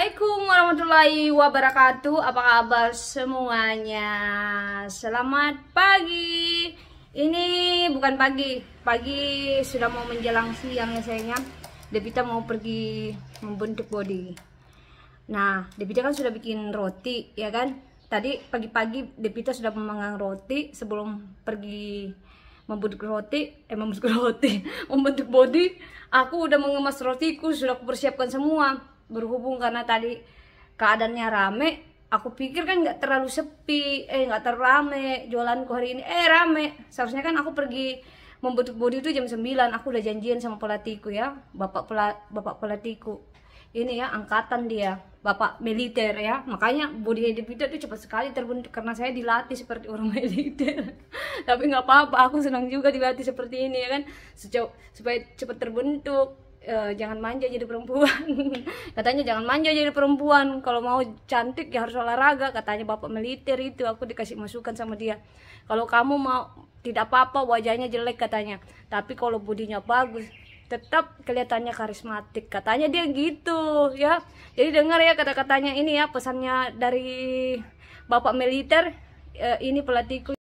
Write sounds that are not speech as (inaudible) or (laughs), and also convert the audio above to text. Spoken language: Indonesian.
Assalamualaikum warahmatullahi wabarakatuh Apa kabar semuanya Selamat pagi Ini bukan pagi Pagi sudah mau menjelang siang ya sayangnya Debita mau pergi membentuk body Nah Devita kan sudah bikin roti ya kan Tadi pagi-pagi Devita sudah memanggang roti Sebelum pergi membentuk roti eh membentuk roti (laughs) membentuk body aku udah mengemas rotiku sudah aku persiapkan semua berhubung karena tadi keadaannya rame aku pikir kan nggak terlalu sepi eh nggak terlalu rame jualanku hari ini eh rame seharusnya kan aku pergi membentuk body itu jam 9 aku udah janjian sama pelatiku ya bapak pela, bapak pelatiku ini ya angkatan dia bapak militer ya makanya body individu itu cepat sekali terbentuk karena saya dilatih seperti orang (laughs) militer tapi nggak apa-apa aku senang juga dilatih seperti ini ya kan Sejauh, supaya cepat terbentuk e, jangan manja jadi perempuan (laughs) katanya jangan manja jadi perempuan kalau mau cantik ya harus olahraga katanya bapak militer itu aku dikasih masukan sama dia kalau kamu mau tidak apa-apa wajahnya jelek katanya tapi kalau budinya bagus tetap kelihatannya karismatik katanya dia gitu ya jadi dengar ya kata-katanya ini ya pesannya dari bapak militer e, ini pelatihku